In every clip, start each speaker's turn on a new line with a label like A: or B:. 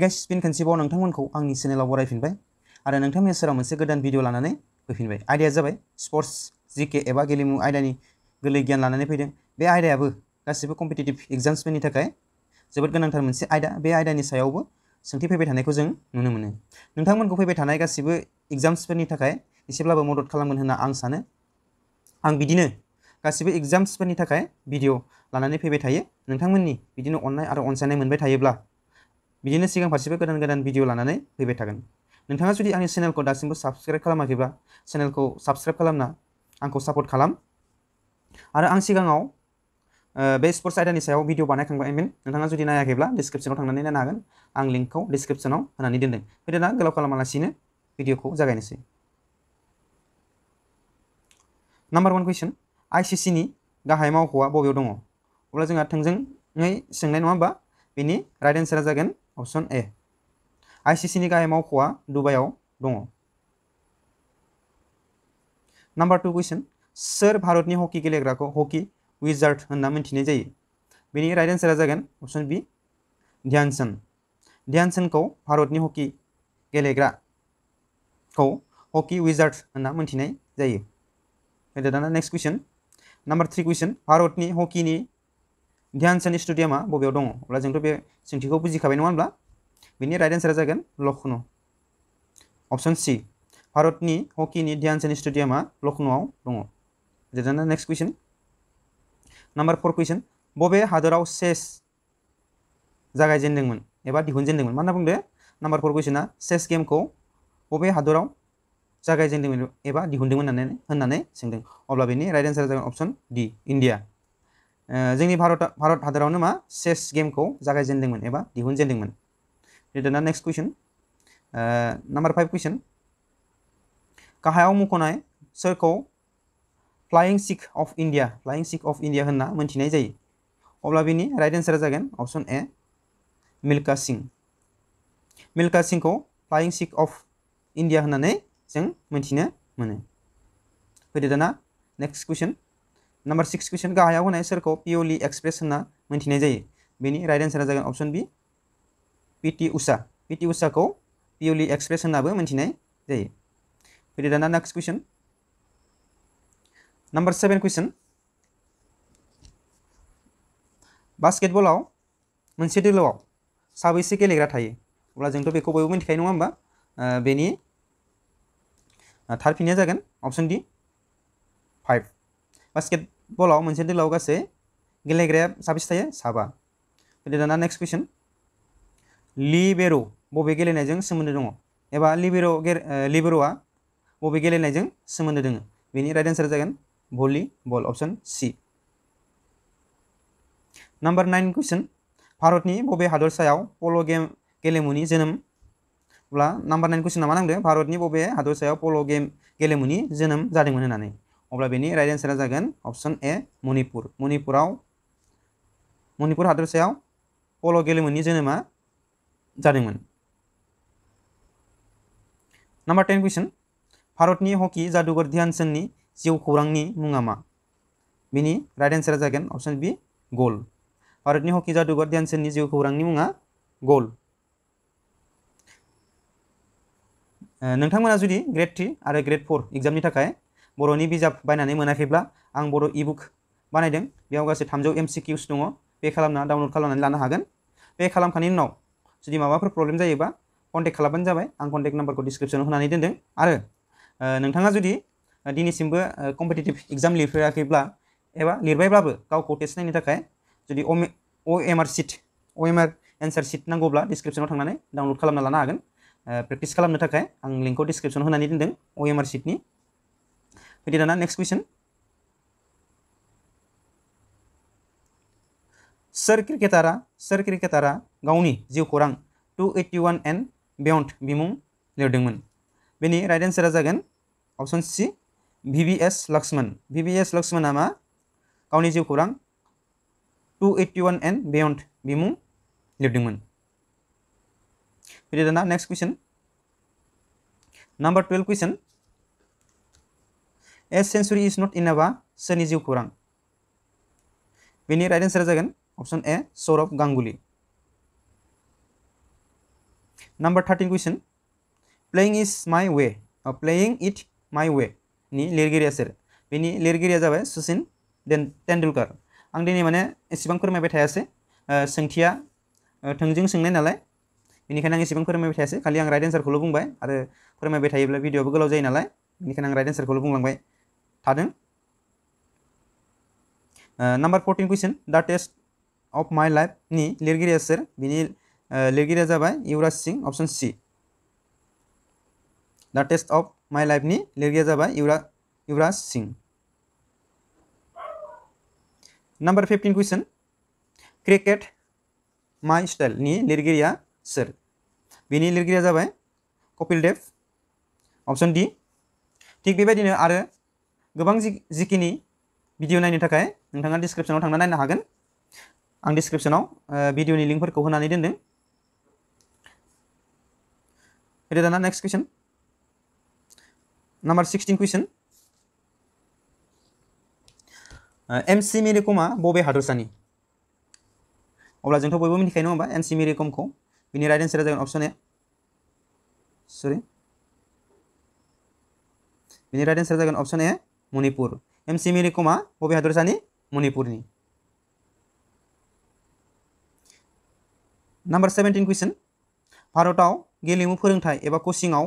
A: guys spin खनसेबाव नोंथांमोनखौ आंनि चेनेलाव बरायफिनबाय आरो नोंथांमोननि सेराव मोनसे गोदान भिडिअ लानानै फैफिनबाय आयदाया जाबाय स्पर्ट्स जिके एबा गेलेमु आयदानि गोरलै गियान लानानै फैदों बे आयदायाबो गासैबो कम्पिटिटिभ एग्जाम्सफोरनि थाखाय जोबोद गोनांथार मोनसे आयदा बे आयदानि सायावबो सोंथि फैबाय थानायखौ जों नुनो मोनो नोंथांमोनखौ फैबाय थानाय गासैबो एग्जाम्सफोरनि थाखाय एसेब्लाबो मदद खालामगोन होनना आं सानो आं बिदिनो गासैबो एग्जाम्सफोरनि थाखाय भिडिअ लानानै फैबाय थायो नोंथांमोननि बिदिनो अननाय आरो अनसायनाय मोनबाय थायोब्ला बिदिनो सिगां फारसेबो गोदान गोदान भिडिअ लानानै फैबाय थागोन नोंथाङा जुदि आंनि चेनेलखौ दासिमबो साबस्क्राइब खालामाखैब्ला चेनेलखौ साबस्क्राइब खालामना आंखौ सापर्ट खालाम आरो आं सिगाङाव बे स्पर्ट्स आयदानि सायाव भिडिअ बानायखांबाय आइमिन नोंथाङा जुदि नायाखैब्ला डिसक्रिपसनाव थांनानै नायनो हागोन आं लिंकखौ डिसक्रिपसनाव होनानै दोनदों गोदोना गोलाव खालामालासिनो भिडिअखौ जागायनोसै नाम्बार वान कुइसन आइसिसिनि गाहाय मावख'आ बबेयाव दङ अब्ला जोंहा थोंजोङै सोंनाय नङा होमबा बेनि राइट एन्सारा जगह অপশন এ আইসিসি নি গায়মাউ খোয়া দুবাইয়া ডং নাম্বার 2 কোয়েশ্চন সর ভারতনি হকি গ্লেগরাকো হকি উইজার্ড নামন থিনে যায়ে बेनि राइट आंसर आ जगन ऑप्शन बी ধ্যানসেন ধ্যানসেনকো ভারতনি হকি গ্লেগরা কো হকি উইজার্ডস নামন থিনে যায়ে হে দানা নেক্সট কোয়েশ্চন নাম্বার 3 কোয়েশ্চন ভারতনি হকিনি ध्यानचंद स्टेडियम बबे दूँ अब्ला जो सोंथि बुझीखा नो अब्ला रईट एन्सारा जगह लखनऊ अपशन सी भारत की हकी ध्यानचंद स्टेडियम लखनऊ दूँ जेजा next question number four question बबे हादर सेस जगह जेनदेन एवं दिहुन जेनदे मानना बुद्ध number four question chess game को बबे हादर जगह जेनदे एवं दिहुनदे सोंदे अब्ला रईट एन्सारा जगह अपशन डी इंडिया जोंनि भारत भारत हादरावनो मा चेस गेमखौ जागायजेनदोंमोन एबा दिहुनजेनदोंमोन दाना next question number five question गाहायाव मख'नाय सोरखौ flying Sikh of India flying Sikh of India होन्ना मोन्थिनाय जायो अब्ला बिनि राइट एन्सारा जागोन अपसन ए मिल्का सिंह मिल्का सिंखौ फ्लाइं सिक अफ इन्डिया होन्नानै जों मोन्थिनो मोनो फैदो दाना next question number six question का गाहायाव होनाय सोरखौ पिअलि एक्सप्रेस होनना जाए बी रईट राइट एन्सारा जागोन option B P T Usha Usha Payyoli express होननाबो मोन्थिनाय जायो फैदो दाना next question number seven question basketball बास्केटबलाव मोनसे दोलोआव साबैसे गेलेग्रा थे अब्ला जो बेखौ बयबो मिन्थिखायो नो होमबा बेनि थार फिननाया जागोन अपसन डि फाइभ बास्केट बलाव मोनसे दोलाव गासै गेलेग्राया साबेसे थायो साबा दाना नेक्स्ट कुइसन लिबेर' बबे गेलेनायजों सोमोन्दो दङ एबा लिबेर' लिबेर'आ बबे गेलेनायजों सोमोन्दो दङ बेनि राइट आन्सारा जागोन भलि बल अपसन सि नाम्बार नाइन कुइसन भारतनि बबे हादरसायाव पल' गेम गेलेमुनि जोनोम नम्बर नाइन कुइसना मा नांदों भारतनि बबे हादरसायाव पल' गेम गेलेमुनि जोनोम जादोंमोन अब्ला बेनि राइट एन्सारा जागोन अपसन ए मणिपुर मणिपुर मणिपुर हादरसायाव पल' गेलेमुनि जोनोमा जादोंमोन नाम्बार टेन कुइसन भारतनि हकि जादुगर ध्यान चन्दनि जिउ खौरांनि मुङा मा बेनि राइट एन्सारा जागोन अपसन बि गल भारतनि हकी जादुगर ध्यान चन्दनि जिउ खौरांनि मुङा गल नोंथांमोना जुदि ग्रेड थ्रि आरो ग्रेड फर एग्जामनि थाखाय बर'नि बिजाब बायनानै मोनाखैब्ला आं बर' इबुक बानायदों बेयाव गासै थामजौ एम सि किउस दङ पे खालामना डाउनलड खालामनानै लानो हागोन पे खालामखांनायनि उनाव जुदि माबाफोर प्रब्लेम जायोबा कन्टेक्ट खालामबानो जाबाय आं कन्टेक्ट नाम्बारखौ डिसक्रिपसनाव होनानै दोन्दों आरो नोंथाङा जुदि दिनैसिमबो कम्पिटिटिभ एग्जाम लिरफेराखैब्ला एबा लिरबायब्लाबो गावखौ टेस्ट नायनो थाखाय जुदि O M R sheet O M R answer sheet नांगौब्ला डिसक्रिपसनाव थांनानै डाउनलड खालामना लानो हागोन प्रेक्टिस खालामनो थाखाय आं लिंकखौ डिसक्रिपसनाव होनानै दोन्दों अ एम आर सिटनि फिर ये रहना नेक्स्ट क्वेश्चन सोर क्रिकेटारा सोर क्रिकेटारा गावनि जिउ खौरां two eighty one and beyond बिमुं लिरदोंमोन बेनि राइट एन्सारा जागोन अपसन सि भिभिएस लक्ष्मण भिभिएस लक्ष्मणा मा गावनि जिउ खौरां two eighty one and beyond बिमुं लिरदोंमोन बिदिना next question number twelve question A century is not इनाबा सोरनि जिउ खौरां बेनि राइट आन्सारा जागोन option A Sourav Ganguly number thirteen question playing is my way playing it my way नि लिरगिरिया सोर बेनि लिरगिरिया जाबाय सचिन तेन्दुलकार आं दिनै माने एसेबां फोरमायबाय सोंथिया थोंजों सोंनाय नालाय बेनिखायनो आं एसेबां फोरमायबाय आं राइट आन्सारखौल' बुंबाय आरो फोरमायबाय थायोब्ला भिडिअबो गोलाव जायो नालाय बेनिखायनो आं राइट आन्सारखौल' बुंलांबाय थादों number fourteen question the test of my लाइफनि लिरगिरिया सोर बिनि लिरगिरिया जाबाय Yuvraj Singh option C the test of my लाइफनि लिरगिरिया जाबाय Yuvraj Yuvraj Singh number fifteen question cricket my स्टाइलनि लिरगिरिया सोर बिनि लिरगिरिया जाबाय कपिल देव ऑप्शन डी ठीक बेबायदिनो आरो गोबां जि जिखिनि भिडिअ नायनो थाखाय नोंथाङा डिसक्रिपसनाव थांना नायनो हागोन आं डिसक्रिपसनाव भिडिअनि लिंकफोरखौ होनानै दोनदों ओरै दाना next question number sixteen question M C मेरिकमा बबे हादरसानि अब्ला जोंथ' बयबो मिथिखायो नङा होमबा एम सि मेरिकमखौ बिनि राइट एन्सारा जागोन अपसन ए सरि बिनि राइट एन्सारा जागोन अपसन ए मणिपुर एमसिमिनिखौ मा बबे हादरसानि Manipur number seventeen question Bharat गेलेमु फोरोंथाइ एबा कचिंआव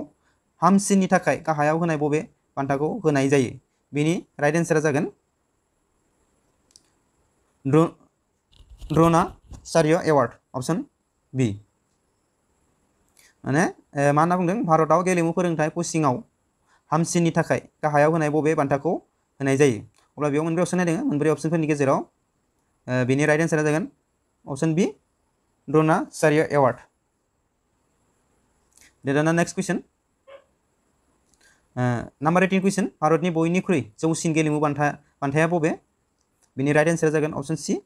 A: हामसिननि थाखाय गाहायाव होनाय बबे बान्थाखौ होनाय जायो बेनि राइट एन्सारा जागोन द्रोणाचार्य एवार्ड अपसन बि माने मा होनना बुंदों भारताव गेलेमु फोरोंथाइ कचिंआव हामसिननि थाखाय गाहायाव होनाय बबे बान्थाखौ होनाय जायो अब्ला बेयाव मोनब्रै अप्सन नायदों मोनब्रै अप्सनफोरनि गेजेराव बेनि राइट आन्सारा जागोन अप्सन बि द्रोणाचार्य एवार्ड दाना next question number eighteen question भारतनि बयनिख्रुइ जौसिन गेलेमु बान्था बान्थाया बबे बेनि राइट आन्सारा जागोन अप्सन सि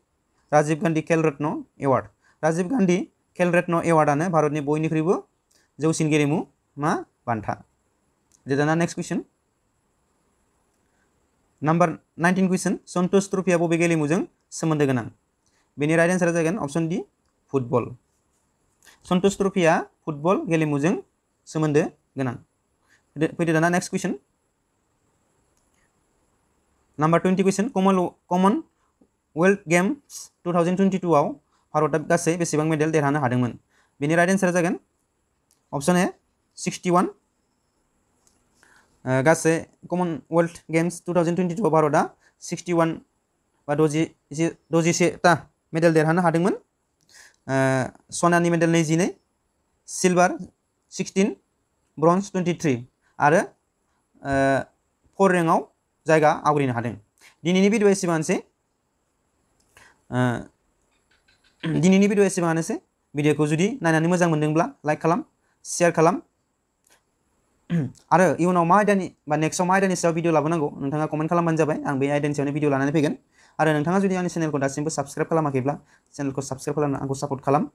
A: राजीव गान्धी खेल रत्न एवार्ड राजीव गान्धी खेल रत्न एवार्डआनो भारतनि बयनिख्रुइबो जौसिन गेलेमु मा बान्था देना next question number nineteen question Santosh ट्रफिया बबे गेलेमुजों सोमोन्दो गोनां बेनि राइट आन्सारा जागोन अपसन डी फुटबल सन्तोष ट्रफिया फुटबल गेलेमुजों सोमोन्दो गोनां फैदो दाना next question number twenty question common commonwealth games two thousand twenty two आव भारत गासै बेसेबां मेडल देरहानो हादोंमोन बेनि राइट आन्सारा जागोन अपसन ए सिक्सटी वन गासै commonwealth games two thousand twenty two Bharat sixty one बा द'जि द'जिसेता मेडेल देरहानो हादोंमोन सनानि मेडेल नैजिनै सिलभार सिक्सटिन ब्रन्ज थ्री आरो फर रेंकआव जायगा आवग्रिनो हादों दिनैनि भिडिअ एसेबांसै दिनैनि भिडिअ एसेबांनोसै भिडिअखौ जुदि नायनानै मोजां मोन्दोंब्ला लाइक खालाम शेयार खालाम आरो इयुनाव मा आयदानि बा नेक्स्टआव मा आयदानि सायाव भिडिअ लाबोनांगौ नोंथाङा कमेन्ट खालामबानो जाबाय आं बे आयदानि सायावनो भिडिअ लानानै फैगोन आरो नोंथाङा जुदि आंनि चेनेलखौ दासिमबो साबस्क्राइब खालामाखैब्ला चेनेलखौ साबस्क्राइब खालामनो आंखौ सापर्ट खालाम